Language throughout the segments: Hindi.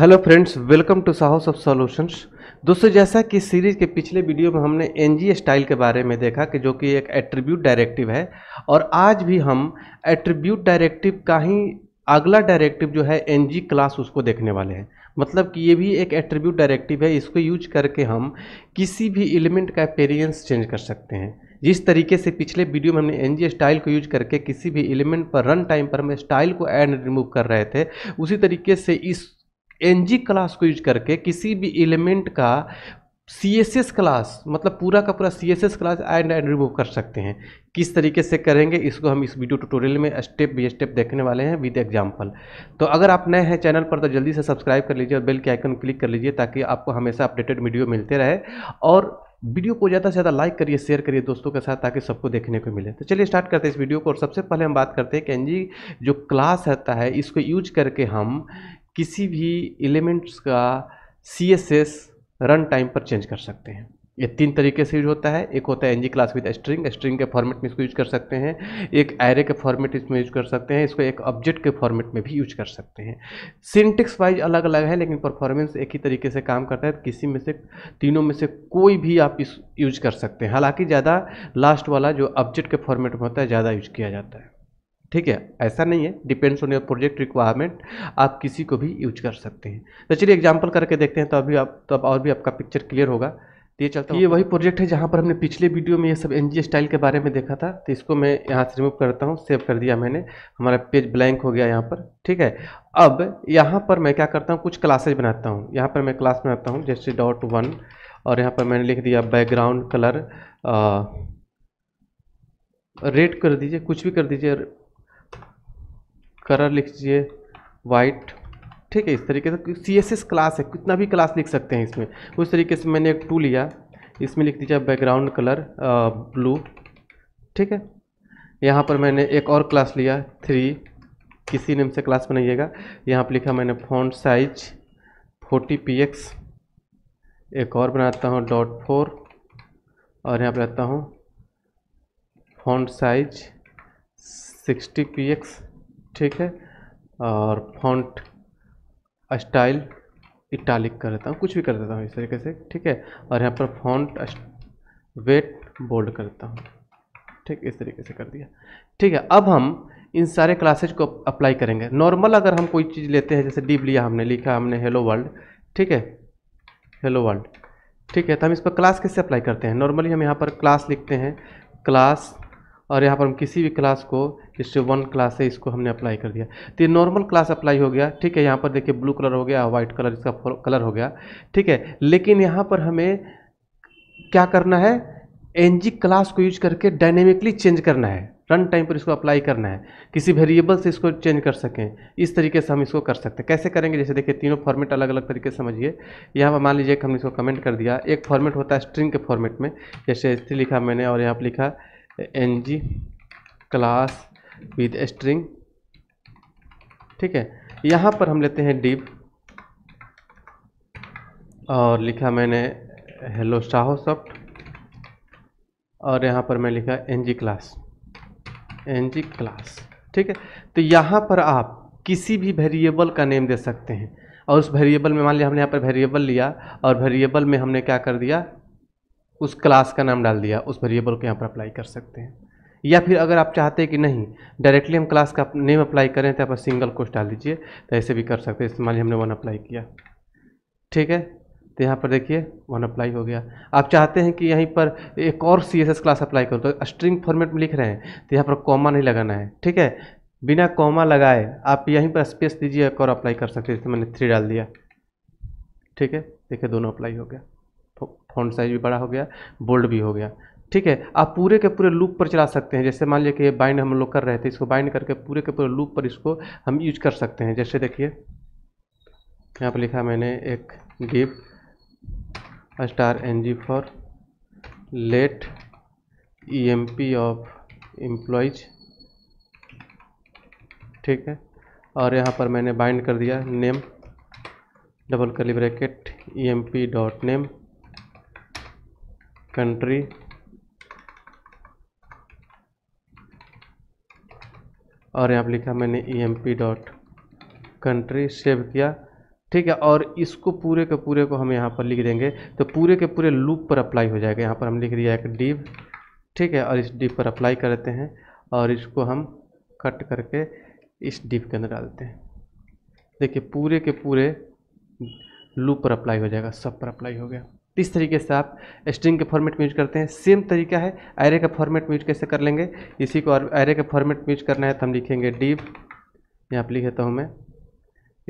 hello friends welcome to Sahas of solutions दोस्तों जैसा कि सीरीज़ के पिछले वीडियो में हमने एन स्टाइल के बारे में देखा कि जो कि एक एट्रीब्यूट डायरेक्टिव है और आज भी हम एट्रीब्यूट डायरेक्टिव का ही अगला डायरेक्टिव जो है एन क्लास उसको देखने वाले हैं मतलब कि ये भी एक एट्रीब्यूट डायरेक्टिव है इसको यूज करके हम किसी भी एलिमेंट का अपेरियंस चेंज कर सकते हैं जिस तरीके से पिछले वीडियो में हमने एन स्टाइल को यूज करके किसी भी एलिमेंट पर रन टाइम पर हम स्टाइल को एड रिमूव कर रहे थे उसी तरीके से इस एन क्लास को यूज करके किसी भी एलिमेंट का सी एस एस क्लास मतलब पूरा का पूरा C S S class and and remove कर सकते हैं किस तरीके से करेंगे इसको हम इस वीडियो ट्यूटोरियल में स्टेप बाई स्टेप देखने वाले हैं विद एग्जांपल तो अगर आप नए हैं चैनल पर तो जल्दी से सब्सक्राइब कर लीजिए और बेल के आइकन क्लिक कर लीजिए ताकि आपको हमेशा अपडेटेड वीडियो मिलते रहे और वीडियो को ज़्यादा से ज़्यादा लाइक करिए शेयर करिए दोस्तों के साथ ताकि सबको देखने को मिले तो चलिए स्टार्ट करते हैं इस वीडियो को और सबसे पहले हम बात करते हैं कि एनजी जो क्लास रहता है इसको यूज करके हम किसी भी एलिमेंट्स का C S S run time पर चेंज कर सकते हैं ये तीन तरीके से यूज होता है एक होता है NG class with string string के फॉर्मेट में इसको यूज कर सकते हैं एक एरे के फॉर्मेट इसमें यूज कर सकते हैं इसको एक ऑब्जेक्ट के फॉर्मेट में भी यूज कर सकते हैं सिंटेक्स वाइज अलग अलग है लेकिन परफॉर्मेंस एक ही तरीके से काम करता है किसी में से तीनों में से कोई भी आप इस यूज कर सकते हैं हालांकि ज़्यादा लास्ट वाला जो ऑब्जेक्ट के फॉर्मेट में होता है ज़्यादा यूज किया जाता है ठीक है ऐसा नहीं है depends on your project requirement आप किसी को भी यूज कर सकते हैं तो चलिए एग्जाम्पल करके देखते हैं तो अभी आप तो और भी आपका पिक्चर क्लियर होगा तो ये चलता तो ये वही प्रोजेक्ट है जहाँ पर हमने पिछले वीडियो में ये सब एन स्टाइल के बारे में देखा था तो इसको मैं यहाँ से रिमूव करता हूँ सेव कर दिया मैंने हमारा पेज ब्लैंक हो गया यहाँ पर ठीक है अब यहाँ पर मैं क्या करता हूँ कुछ क्लासेज बनाता हूँ यहाँ पर मैं क्लास बनाता हूँ जैसे डॉट वन और यहाँ पर मैंने लिख दिया बैकग्राउंड कलर रेड कर दीजिए कुछ भी कर दीजिए कलर लिख दीजिए वाइट ठीक है इस तरीके से सी एस एस क्लास है कितना भी क्लास लिख सकते हैं इसमें उस तरीके से मैंने एक टू लिया इसमें लिख दीजिए बैकग्राउंड कलर ब्लू ठीक है यहाँ पर मैंने एक और क्लास लिया थ्री किसी नेम से क्लास बनाइएगा यहाँ पर लिखा मैंने font size forty P X एक और बनाता हूँ डॉट फोर और यहाँ पर रहता हूँ font size sixty P X ठीक है और फॉन्ट स्टाइल इटालिक कर देता हूँ कुछ भी कर देता हूँ इस तरीके से ठीक है और यहाँ पर फॉन्ट वेट बोल्ड कर देता हूँ ठीक इस तरीके से कर दिया ठीक है अब हम इन सारे क्लासेज को अप्लाई करेंगे नॉर्मल अगर हम कोई चीज़ लेते हैं जैसे डीप लिया हमने लिखा हमने हेलो वर्ल्ड ठीक है हेलो वर्ल्ड ठीक है तो हम इस पर क्लास कैसे अप्लाई करते हैं नॉर्मली हम यहाँ पर क्लास लिखते हैं क्लास और यहाँ पर हम किसी भी क्लास को इससे वन क्लास है इसको हमने अप्लाई कर दिया तो ये नॉर्मल क्लास अप्लाई हो गया ठीक है यहाँ पर देखिए ब्लू कलर हो गया वाइट कलर इसका कलर हो गया ठीक है लेकिन यहाँ पर हमें क्या करना है एन क्लास को यूज करके डायनेमिकली चेंज करना है रन टाइम पर इसको अप्लाई करना है किसी वेरिएबल से इसको चेंज कर सकें इस तरीके से हम इसको कर सकते हैं कैसे करेंगे जैसे देखिए तीनों फॉर्मेट अलग अलग तरीके से समझिए यहाँ पर मान लीजिए कि हमने इसको कमेंट कर दिया एक फॉर्मेट होता है स्ट्रिंग के फॉर्मेट में जैसे स्त्री लिखा मैंने और यहाँ पर लिखा N G class with string ठीक है यहाँ पर हम लेते हैं डिप और लिखा मैंने हेलो साहो सॉफ्ट और यहाँ पर मैं लिखा N G class N G class ठीक है तो यहाँ पर आप किसी भी वेरिएबल का नेम दे सकते हैं और उस वेरिएबल में मान लिया हमने यहाँ पर वेरिएबल लिया और वेरिएबल में हमने क्या कर दिया उस क्लास का नाम डाल दिया उस वेरिएबल को यहाँ पर अप्लाई कर सकते हैं या फिर अगर आप चाहते हैं कि नहीं डायरेक्टली हम क्लास का नेम अप्लाई करें तो आप सिंगल कोस्ट डाल दीजिए तो ऐसे भी कर सकते हैं इस्तेमाल मान हमने वन अप्लाई किया ठीक है तो यहाँ पर देखिए वन अप्लाई हो गया आप चाहते हैं कि यहीं पर एक और सी क्लास अप्लाई करो तो स्ट्रिंग फॉर्मेट में लिख रहे हैं तो यहाँ पर कॉमा नहीं लगाना है ठीक है बिना कॉमा लगाए आप यहीं पर स्पेस दीजिए एक और अप्लाई कर सकते हैं जैसे मैंने थ्री डाल दिया ठीक है देखिए दोनों अप्लाई हो गया फ़ॉन्ट साइज़ भी बड़ा हो गया बोल्ड भी हो गया ठीक है आप पूरे के पूरे लूप पर चला सकते हैं जैसे मान लीजिए कि ये बाइंड हम लोग कर रहे थे इसको बाइंड करके पूरे के पूरे लूप पर इसको हम यूज कर सकते हैं जैसे देखिए यहाँ पर लिखा मैंने एक div star N G for let E M P of employees ठीक है और यहाँ पर मैंने बाइंड कर दिया name double curly bracket E M P dot name country और यहाँ पर लिखा मैंने E M P dot country save किया ठीक है और इसको पूरे के पूरे को हम यहाँ पर लिख देंगे तो पूरे के पूरे लूप पर अप्लाई हो जाएगा यहाँ पर हम लिख दिया एक डिव ठीक है और इस डिव पर अप्लाई करते हैं और इसको हम कट करके इस डिव के अंदर डालते हैं देखिए पूरे के पूरे लूप पर अप्लाई हो जाएगा सब पर अप्लाई हो गया इस तरीके से आप स्ट्रिंग के फॉर्मेट में यूज करते हैं सेम तरीका है एरे का फॉर्मेट में यूज कैसे कर लेंगे इसी को एरे का फॉर्मेट में यूज करना है तो हम लिखेंगे डीप यहाँ पर लिख देता हूँ मैं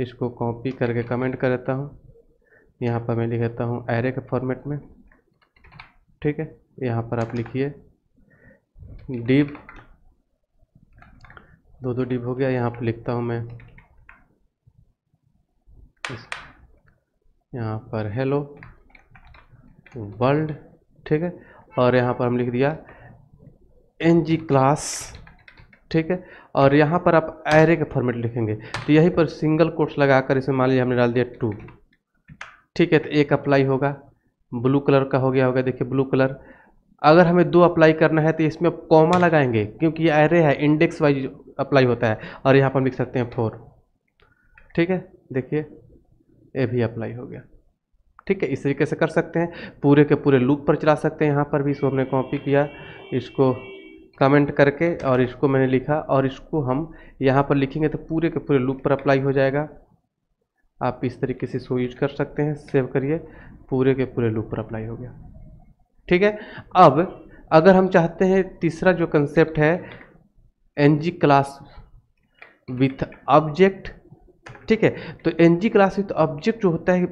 इसको कॉपी करके कमेंट कर देता हूँ यहाँ पर मैं लिख देता हूँ एरे के फॉर्मेट में ठीक है यहाँ पर आप लिखिए डीप दो दो डीप हो गया यहाँ पर लिखता हूँ मैं यहाँ पर हेलो वर्ल्ड ठीक है और यहाँ पर हम लिख दिया एन जी क्लास ठीक है और यहाँ पर आप एरे का फॉर्मेट लिखेंगे तो यहीं पर सिंगल कोट्स लगाकर इसमें मान लीजिए हमने डाल दिया टू ठीक है तो एक अप्लाई होगा ब्लू कलर का हो गया होगा देखिए ब्लू कलर अगर हमें दो अप्लाई करना है तो इसमें आप कॉमा लगाएंगे क्योंकि ये एरे है इंडेक्स वाइज अप्लाई होता है और यहाँ पर हम लिख सकते हैं फोर ठीक है देखिए ये भी अप्लाई हो गया ठीक है इस तरीके से कर सकते हैं पूरे के पूरे लूप पर चला सकते हैं यहाँ पर भी इसको हमने कॉपी किया इसको कमेंट करके और इसको मैंने लिखा और इसको हम यहाँ पर लिखेंगे तो पूरे के पूरे लूप पर अप्लाई हो जाएगा आप इस तरीके से इसको यूज कर सकते हैं सेव करिए पूरे के पूरे लूप पर अप्लाई हो गया ठीक है अब अगर हम चाहते हैं तीसरा जो कंसेप्ट है N G class with object ठीक है तो N G class with object जो होता है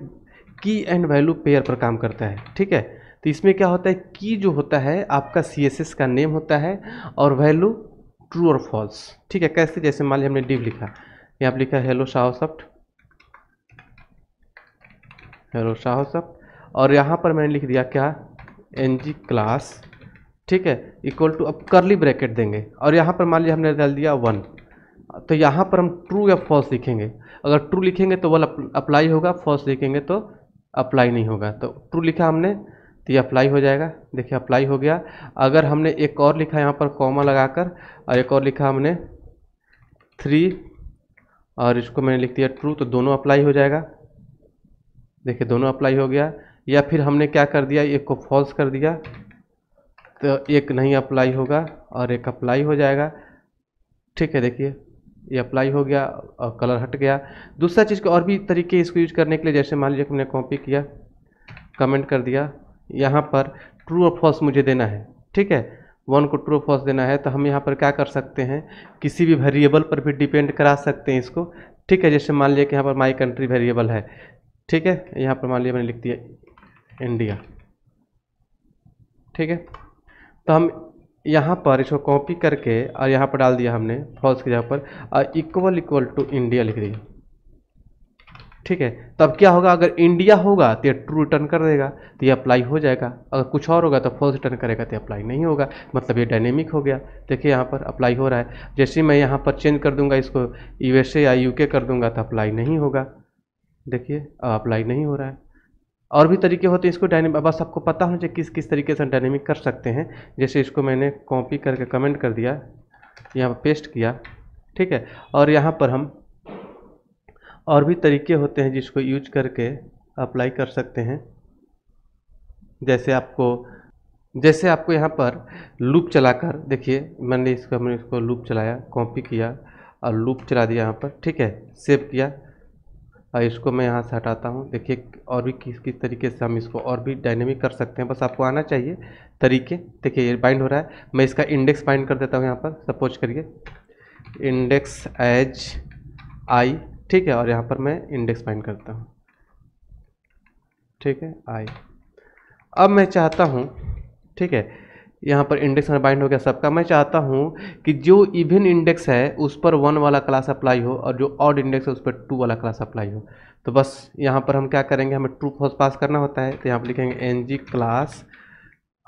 की एंड वैल्यू पेयर पर काम करता है ठीक है तो इसमें क्या होता है की जो होता है आपका सी का नेम होता है और वैल्यू ट्रू और फॉल्स ठीक है कैसे जैसे मान लिया हमने डिव लिखा यहाँ पर लिखा हेलो सॉफ्ट हेलो सॉफ्ट और यहाँ पर मैंने लिख दिया क्या एन जी क्लास ठीक है इक्वल टू अब करली ब्रैकेट देंगे और यहाँ पर मान लिया हमने डाल दिया वन तो यहाँ पर हम ट्रू या फॉल्स लिखेंगे अगर ट्रू लिखेंगे तो वन अप्लाई होगा फॉल्स लिखेंगे तो अप्लाई नहीं होगा तो ट्रू लिखा हमने तो ये अप्लाई हो जाएगा देखिए अप्लाई हो गया अगर हमने एक और लिखा यहाँ पर कॉमा लगाकर और एक और लिखा हमने थ्री और इसको मैंने लिख दिया ट्रू तो दोनों अप्लाई हो जाएगा देखिए दोनों अप्लाई हो गया या फिर हमने क्या कर दिया एक को फॉल्स कर दिया तो एक नहीं अप्लाई होगा और एक अप्लाई हो जाएगा ठीक है देखिए ये अप्लाई हो गया और कलर हट गया दूसरा चीज़ के और भी तरीके इसको यूज करने के लिए जैसे मान लीजिए हमने कॉपी किया कमेंट कर दिया यहाँ पर ट्रू और फॉल्स मुझे देना है ठीक है वन को ट्रू फॉल्स देना है तो हम यहाँ पर क्या कर सकते हैं किसी भी वेरिएबल पर भी डिपेंड करा सकते हैं इसको ठीक है जैसे मान लीजिए कि यहाँ पर माई कंट्री वेरिएबल है ठीक है यहाँ पर मान लिया मैंने लिख दिया इंडिया ठीक है तो हम यहाँ पर इसको कॉपी करके और यहाँ पर डाल दिया हमने फॉल्स की जगह पर इक्वल इक्वल टू इंडिया लिख दिया ठीक है तब क्या होगा अगर इंडिया होगा तो ये ट्रू रिटर्न कर देगा तो ये अप्लाई हो जाएगा अगर कुछ और होगा तो फॉल्स रिटर्न करेगा तो अप्लाई नहीं होगा मतलब ये डायनेमिक हो गया देखिए यहाँ पर अप्लाई हो रहा है जैसे मैं यहाँ पर चेंज कर दूंगा इसको यूएसए या यूके कर दूंगा तो अप्लाई नहीं होगा देखिए अप्लाई नहीं हो रहा है और भी तरीके होते हैं इसको डायनेमिक बस आपको पता होना चाहिए किस किस तरीके से डायनेमिक कर सकते हैं जैसे इसको मैंने कॉपी करके कमेंट कर दिया यहाँ पर पेस्ट किया ठीक है और यहाँ पर हम और भी तरीके होते हैं जिसको यूज करके अप्लाई कर सकते हैं जैसे आपको जैसे आपको यहाँ पर लूप चलाकर देखिए मैंने इसको हमने इसको लूप चलाया कॉपी किया और लूप चला दिया यहाँ पर ठीक है सेव किया इसको मैं यहाँ से हटाता हूँ देखिए और भी किस किस तरीके से हम इसको और भी डायनेमिक कर सकते हैं बस आपको आना चाहिए तरीके देखिए ये बाइंड हो रहा है मैं इसका इंडेक्स बाइंड कर देता हूँ यहाँ पर सपोज करिए इंडेक्स एज आई ठीक है और यहाँ पर मैं इंडेक्स बाइंड करता हूँ ठीक है आई अब मैं चाहता हूँ ठीक है यहाँ पर इंडेक्स में बाइंड हो गया सबका मैं चाहता हूँ कि जो इवन इंडेक्स है उस पर वन वाला क्लास अप्लाई हो और जो ऑड इंडेक्स है उस पर टू वाला क्लास अप्लाई हो तो बस यहाँ पर हम क्या करेंगे हमें ट्रू फॉल्स पास करना होता है तो यहाँ पर लिखेंगे एन जी क्लास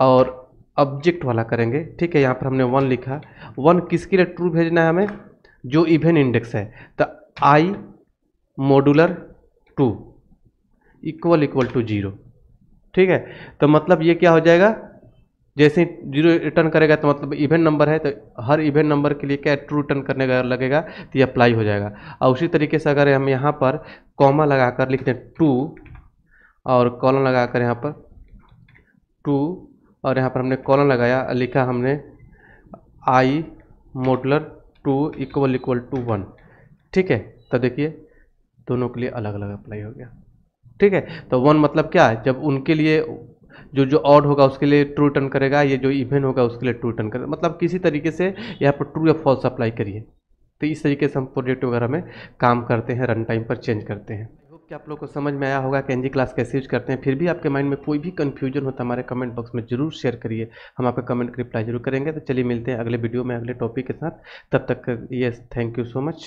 और ऑब्जेक्ट वाला करेंगे ठीक है यहाँ पर हमने वन लिखा वन किसके लिए ट्रू भेजना है हमें जो इवेन इंडेक्स है तो I modular two equal equal to zero ठीक है तो मतलब ये क्या हो जाएगा जैसे ही जीरो रिटर्न करेगा तो मतलब इवेंट नंबर है तो हर इवेंट नंबर के लिए क्या ट्रू रिटर्न करने का लगेगा तो ये अप्लाई हो जाएगा और उसी तरीके से अगर हम यहाँ पर कॉमा लगाकर लिखते हैं टू और कॉलम लगाकर यहाँ पर टू और यहाँ पर हमने कॉलम लगाया लिखा हमने I modular two equal equal to one ठीक है तो देखिए दोनों के लिए अलग अलग अप्लाई हो गया ठीक है तो वन मतलब क्या है जब उनके लिए जो जो ऑड होगा उसके लिए ट्रू रिटर्न करेगा ये जो इवेंट होगा उसके लिए ट्रू रिटर्न करेगा मतलब किसी तरीके से यहाँ पर ट्रू या फॉल्स अप्लाई करिए तो इस तरीके से हम प्रोजेक्ट वगैरह में काम करते हैं रन टाइम पर चेंज करते हैं होप कि आप लोग को समझ में आया होगा कि एनजी क्लास कैसे यूज करते हैं फिर भी आपके माइंड में कोई भी कन्फ्यूजन हो तो हमारे कमेंट बॉक्स में जरूर शेयर करिए हम आपका कमेंट रिप्लाई जरूर करेंगे तो चलिए मिलते हैं अगले वीडियो में अगले टॉपिक के साथ तब तक yes thank you so much